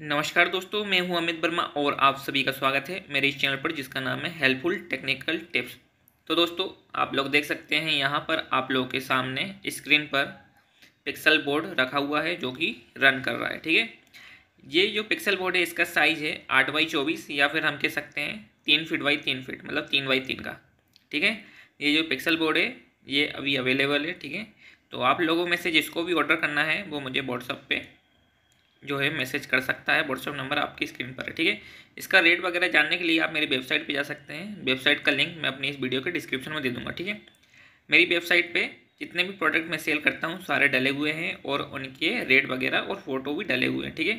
नमस्कार दोस्तों मैं हूं अमित वर्मा और आप सभी का स्वागत है मेरे इस चैनल पर जिसका नाम है हेल्पफुल टेक्निकल टिप्स तो दोस्तों आप लोग देख सकते हैं यहाँ पर आप लोगों के सामने स्क्रीन पर पिक्सल बोर्ड रखा हुआ है जो कि रन कर रहा है ठीक है ये जो पिक्सल बोर्ड है इसका साइज है आठ बाई चौबीस या फिर हम कह सकते हैं तीन फिट बाई तीन फिट मतलब तीन बाई तीन का ठीक है ये जो पिक्सल बोर्ड है ये अभी अवेलेबल है ठीक है तो आप लोगों में से जिसको भी ऑर्डर करना है वो मुझे व्हाट्सअप पे जो है मैसेज कर सकता है व्हाट्सअप नंबर आपकी स्क्रीन पर है ठीक है इसका रेट वगैरह जानने के लिए आप मेरी वेबसाइट पे जा सकते हैं वेबसाइट का लिंक मैं अपनी इस वीडियो के डिस्क्रिप्शन में दे दूँगा ठीक है मेरी वेबसाइट पे जितने भी प्रोडक्ट मैं सेल करता हूँ सारे डले हुए हैं और उनके रेट वगैरह और फ़ोटो भी डले हुए हैं ठीक है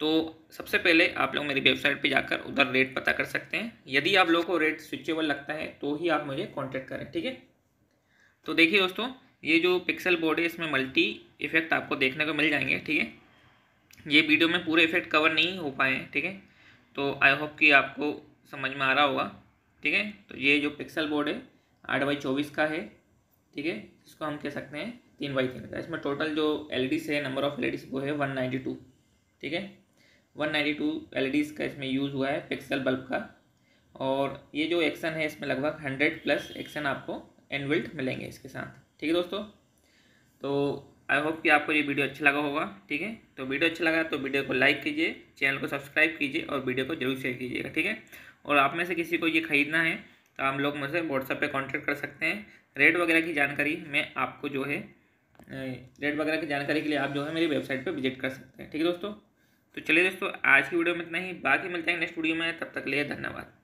तो सबसे पहले आप लोग मेरी वेबसाइट पर जाकर उधर रेट पता कर सकते हैं यदि आप लोगों को रेट स्विचेबल लगता है तो ही आप मुझे कॉन्टेक्ट करें ठीक है तो देखिए दोस्तों ये जो पिक्सल बोर्ड है इसमें मल्टी इफ़ेक्ट आपको देखने को मिल जाएंगे ठीक है ये वीडियो में पूरे इफेक्ट कवर नहीं हो पाए हैं ठीक है तो आई होप कि आपको समझ में आ रहा होगा ठीक है तो ये जो पिक्सल बोर्ड है आठ बाई चौबीस का है ठीक है इसको हम कह सकते हैं तीन बाई तीन का इसमें टोटल जो एल है नंबर ऑफ एल वो है वन नाइन्टी टू ठीक है वन नाइन्टी टू एल का इसमें यूज़ हुआ है पिक्सल बल्ब का और ये जो एक्शन है इसमें लगभग हंड्रेड प्लस एक्शन आपको एनविल्ट मिलेंगे इसके साथ ठीक है दोस्तों तो आई होप कि आपको ये वीडियो अच्छा लगा होगा ठीक है तो वीडियो अच्छा लगा तो वीडियो को लाइक कीजिए चैनल को सब्सक्राइब कीजिए और वीडियो को जरूर शेयर कीजिएगा ठीक है और आप में से किसी को ये खरीदना है तो हम लोग मुझसे व्हाट्सएप पे कांटेक्ट कर सकते हैं रेट वगैरह की जानकारी मैं आपको जो है रेट वगैरह की जानकारी के लिए आप जो है मेरी वेबसाइट पर विजिट कर सकते हैं ठीक है दोस्तों तो चलिए दोस्तों आज की वीडियो में इतना ही बाकी मिलते हैं नेक्स्ट वीडियो में तब तक लिए धन्यवाद